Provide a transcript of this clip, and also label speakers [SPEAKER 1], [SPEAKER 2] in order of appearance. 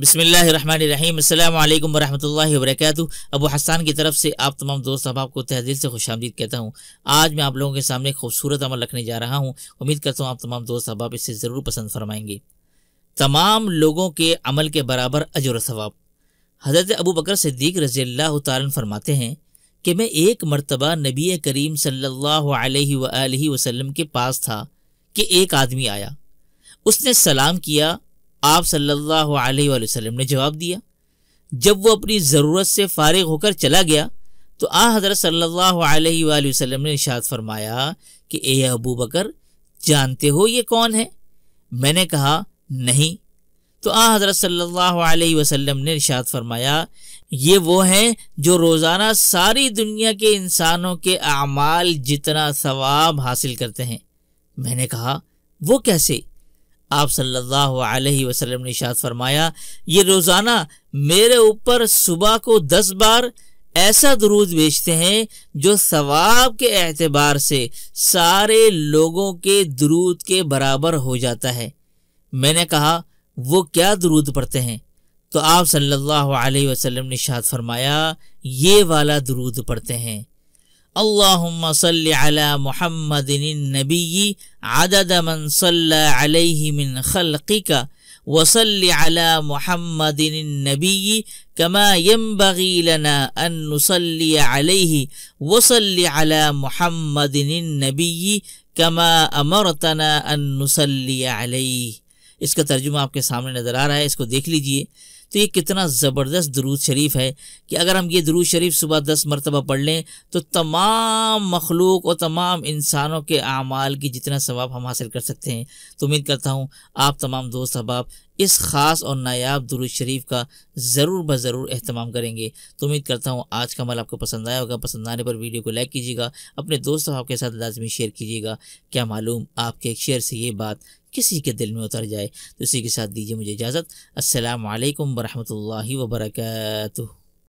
[SPEAKER 1] بسم اللہ الرحمن الرحیم السلام علیکم ورحمۃ اللہ وبرکاتہ ابو حسان کی طرف سے آپ تمام دوست احباب کو تحدیل سے خوش آمدید کہتا ہوں آج میں آپ لوگوں کے سامنے خوبصورت عمل رکھنے جا رہا ہوں امید کرتا ہوں آپ تمام دوست احباب اسے ضرور پسند فرمائیں گے تمام لوگوں کے عمل کے برابر اجر ثواب حضرت ابو بکر صدیق رضی اللہ تعالیٰ فرماتے ہیں کہ میں ایک مرتبہ نبی کریم صلی اللہ علیہ وآلہ وسلم کے پاس تھا کہ ایک آدمی آیا اس نے سلام کیا آپ صلی اللہ علیہ وآلہ وسلم نے جواب دیا جب وہ اپنی ضرورت سے فارغ ہو کر چلا گیا تو آ حضرت صلی اللہ علیہ وآلہ وسلم نے ارشاد فرمایا کہ اے ابو بکر جانتے ہو یہ کون ہے میں نے کہا نہیں تو آ حضرت صلی اللہ علیہ وسلم نے ارشاد فرمایا یہ وہ ہیں جو روزانہ ساری دنیا کے انسانوں کے اعمال جتنا ثواب حاصل کرتے ہیں میں نے کہا وہ کیسے آپ صلی اللہ علیہ وسلم نے شاد فرمایا یہ روزانہ میرے اوپر صبح کو دس بار ایسا درود بیچتے ہیں جو ثواب کے اعتبار سے سارے لوگوں کے درود کے برابر ہو جاتا ہے میں نے کہا وہ کیا درود پڑھتے ہیں تو آپ صلی اللہ علیہ وسلم نے شاد فرمایا یہ والا درود پڑھتے ہیں اللهم صل على محمد النبي عدد من صلى عليه من خلقك وصل على محمد النبي كما ينبغي لنا أن نصلي عليه وصل على محمد النبي كما أمرتنا أن نصلي عليه اس کا ترجمہ آپ کے سامنے نظر آ رہا ہے اس کو دیکھ لیجئے تو یہ کتنا زبردست درود شریف ہے کہ اگر ہم یہ درود شریف صبح دس مرتبہ پڑھ لیں تو تمام مخلوق اور تمام انسانوں کے اعمال کی جتنا ثواب ہم حاصل کر سکتے ہیں تو امید کرتا ہوں آپ تمام دوست احباب اس خاص اور نایاب شریف کا ضرور بضرور اہتمام کریں گے تو امید کرتا ہوں آج کا عمل آپ کو پسند آیا ہوگا پسند آنے پر ویڈیو کو لائک کیجیے گا اپنے دوست آپ کے ساتھ لازمی شیئر کیجیے گا کیا معلوم آپ کے ایک شیئر سے یہ بات کسی کے دل میں اتر جائے تو اسی کے ساتھ دیجیے مجھے اجازت السلام علیکم ورحمۃ اللہ وبرکاتہ